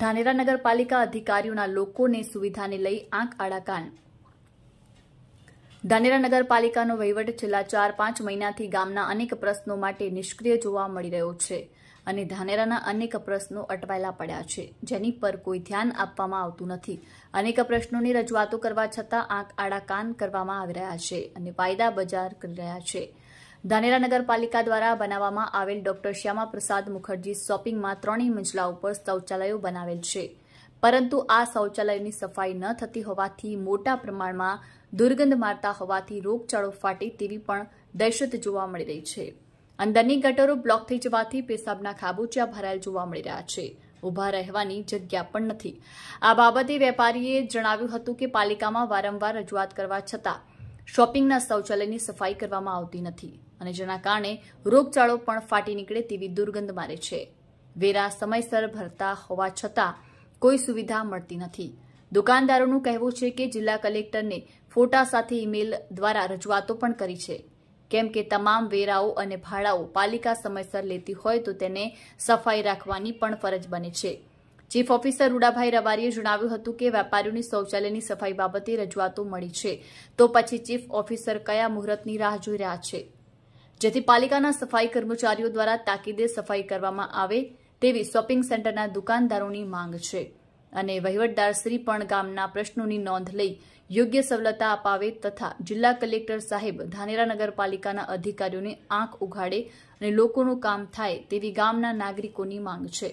ધાનેરા નગરપાલિકા અધિકારીઓના લોકોને સુવિધાને લઈ આંખ આડાકાન ધાનેરા નગરપાલિકાનો વહીવટ છેલ્લા ચાર પાંચ મહિનાથી ગામના અનેક પ્રશ્નો માટે નિષ્ક્રિય જોવા મળી રહ્યો છે અને ધાનેરાના અનેક પ્રશ્નો અટવાયેલા પડ્યા છે જેની પર કોઈ ધ્યાન આપવામાં આવતું નથી અનેક પ્રશ્નોની રજૂઆતો કરવા છતાં આંખ આડા કાન કરવામાં આવી રહ્યા છે અને વાયદા બજાર કરી રહ્યા છે ધાનેરા નગરપાલિકા દ્વારા બનાવવામાં આવેલ ડોક્ટર શ્યામા પ્રસાદ મુખર્જી શોપિંગમાં ત્રણેય મંજલા ઉપર શૌચાલયો બનાવેલ છે પરંતુ આ શૌચાલયની સફાઈ ન થતી હોવાથી મોટા પ્રમાણમાં દુર્ગંધ મારતા હોવાથી રોગચાળો ફાટે તેવી પણ દહેશત જોવા મળી રહી છે અંદરની ગટરો બ્લોક થઈ જવાથી પેશાબના ખાબુચિયા ભરાયેલ જોવા મળી રહ્યા છે ઊભા રહેવાની જગ્યા પણ નથી આ બાબતે વેપારીએ જણાવ્યું હતું કે પાલિકામાં વારંવાર રજૂઆત કરવા છતાં શોપિંગના શૌચાલયની સફાઈ કરવામાં આવતી નથી અને જેના કારણે રોગચાળો પણ ફાટી નીકળે તેવી દુર્ગંધ મારે છે વેરા સમયસર ભરતા હોવા છતાં કોઈ સુવિધા મળતી નથી દુકાનદારોનું કહેવું છે કે જિલ્લા કલેક્ટરને ફોટા સાથે ઈમેલ દ્વારા રજૂઆતો પણ કરી છે કેમ કે તમામ વેરાઓ અને ભાડાઓ પાલિકા સમયસર લેતી હોય તો તેને સફાઈ રાખવાની પણ ફરજ બને છે ચીફ ઓફિસર રૂડાભાઈ રબારીએ જણાવ્યું હતું કે વેપારીઓની શૌચાલયની સફાઈ બાબતે રજૂઆતો મળી છે તો પછી ચીફ ઓફિસર કયા મુહૂર્તની રાહ જોઈ રહ્યા છે જેથી પાલિકાના સફાઈ કર્મચારીઓ દ્વારા તાકીદે સફાઈ કરવામાં આવે તેવી શોપિંગ સેન્ટરના દુકાનદારોની માંગ છે અને વહીવટદારશ્રી પણ ગામના પ્રશ્નોની નોંધ લઈ યોગ્ય સવલતા અપાવે તથા જિલ્લા કલેક્ટર સાહેબ ધાનેરા નગરપાલિકાના અધિકારીઓને આંખ ઉઘાડે અને લોકોનું કામ થાય તેવી ગામના નાગરિકોની માંગ છે